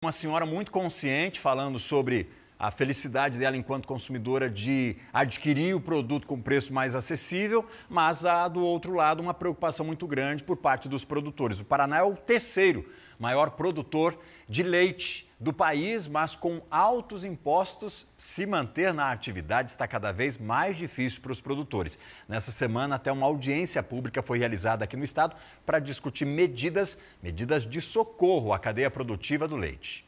Uma senhora muito consciente falando sobre a felicidade dela enquanto consumidora de adquirir o produto com preço mais acessível, mas há do outro lado uma preocupação muito grande por parte dos produtores. O Paraná é o terceiro maior produtor de leite do país, mas com altos impostos, se manter na atividade está cada vez mais difícil para os produtores. Nessa semana, até uma audiência pública foi realizada aqui no estado para discutir medidas, medidas de socorro à cadeia produtiva do leite.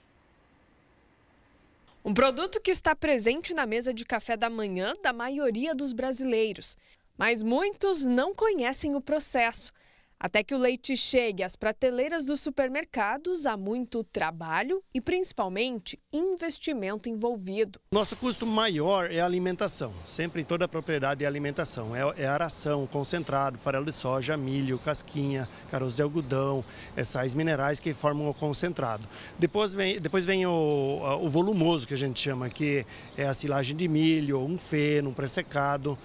Um produto que está presente na mesa de café da manhã da maioria dos brasileiros. Mas muitos não conhecem o processo. Até que o leite chegue às prateleiras dos supermercados, há muito trabalho e principalmente investimento envolvido. Nosso custo maior é a alimentação, sempre em toda a propriedade é alimentação. É, é aração, concentrado, farelo de soja, milho, casquinha, caroço de algodão, é, sais minerais que formam o concentrado. Depois vem, depois vem o, o volumoso, que a gente chama, que é a silagem de milho, um feno, um pressecado.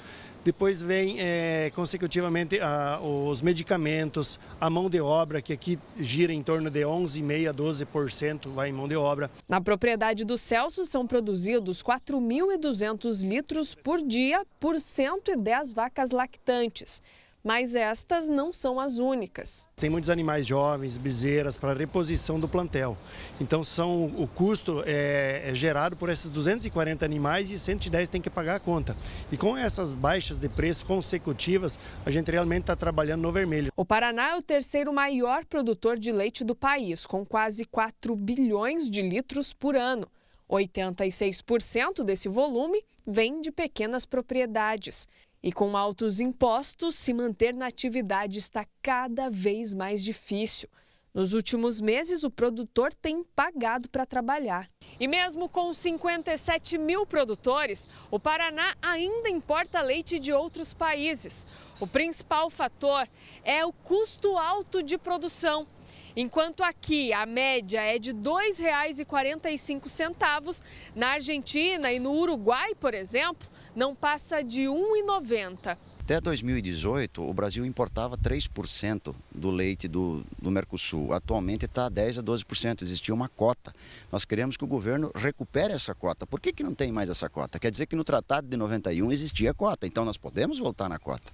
Depois vem é, consecutivamente a, os medicamentos, a mão de obra, que aqui gira em torno de 11,5% a 12% vai em mão de obra. Na propriedade do Celso são produzidos 4.200 litros por dia por 110 vacas lactantes mas estas não são as únicas. Tem muitos animais jovens, bezerras, para reposição do plantel. Então são, o custo é, é gerado por esses 240 animais e 110 tem que pagar a conta. E com essas baixas de preço consecutivas, a gente realmente está trabalhando no vermelho. O Paraná é o terceiro maior produtor de leite do país, com quase 4 bilhões de litros por ano. 86% desse volume vem de pequenas propriedades. E com altos impostos, se manter na atividade está cada vez mais difícil. Nos últimos meses, o produtor tem pagado para trabalhar. E mesmo com 57 mil produtores, o Paraná ainda importa leite de outros países. O principal fator é o custo alto de produção. Enquanto aqui a média é de R$ 2,45, na Argentina e no Uruguai, por exemplo, não passa de R$ 1,90. Até 2018, o Brasil importava 3% do leite do, do Mercosul. Atualmente está 10% a 12%. Existia uma cota. Nós queremos que o governo recupere essa cota. Por que, que não tem mais essa cota? Quer dizer que no Tratado de 91 existia cota. Então nós podemos voltar na cota.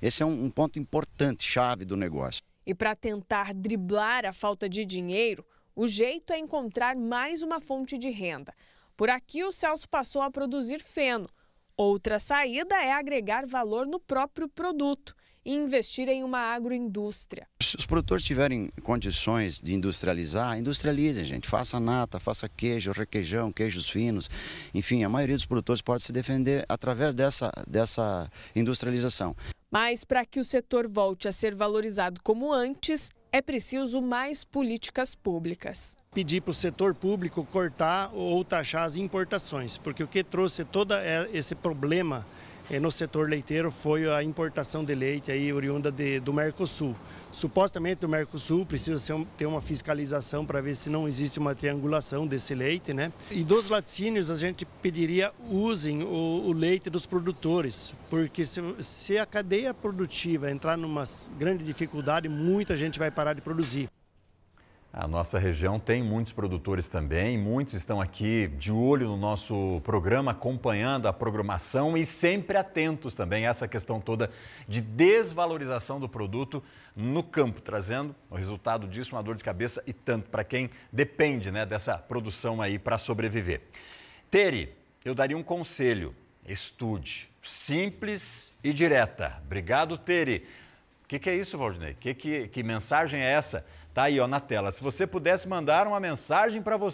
Esse é um, um ponto importante, chave do negócio. E para tentar driblar a falta de dinheiro, o jeito é encontrar mais uma fonte de renda. Por aqui, o Celso passou a produzir feno. Outra saída é agregar valor no próprio produto e investir em uma agroindústria se os produtores tiverem condições de industrializar, industrializem, gente. Faça nata, faça queijo, requeijão, queijos finos. Enfim, a maioria dos produtores pode se defender através dessa, dessa industrialização. Mas para que o setor volte a ser valorizado como antes, é preciso mais políticas públicas pedir para o setor público cortar ou taxar as importações, porque o que trouxe todo esse problema eh, no setor leiteiro foi a importação de leite aí, oriunda de, do Mercosul. Supostamente o Mercosul precisa ter uma fiscalização para ver se não existe uma triangulação desse leite, né? E dos laticínios a gente pediria usem o, o leite dos produtores, porque se, se a cadeia produtiva entrar numa grande dificuldade, muita gente vai parar de produzir. A nossa região tem muitos produtores também, muitos estão aqui de olho no nosso programa, acompanhando a programação e sempre atentos também a essa questão toda de desvalorização do produto no campo, trazendo o resultado disso uma dor de cabeça e tanto para quem depende né, dessa produção aí para sobreviver. Tere, eu daria um conselho: estude. Simples e direta. Obrigado, Tere que, que é isso, Valdinei? Que, que, que mensagem é essa? Tá aí ó, na tela. Se você pudesse mandar uma mensagem para você.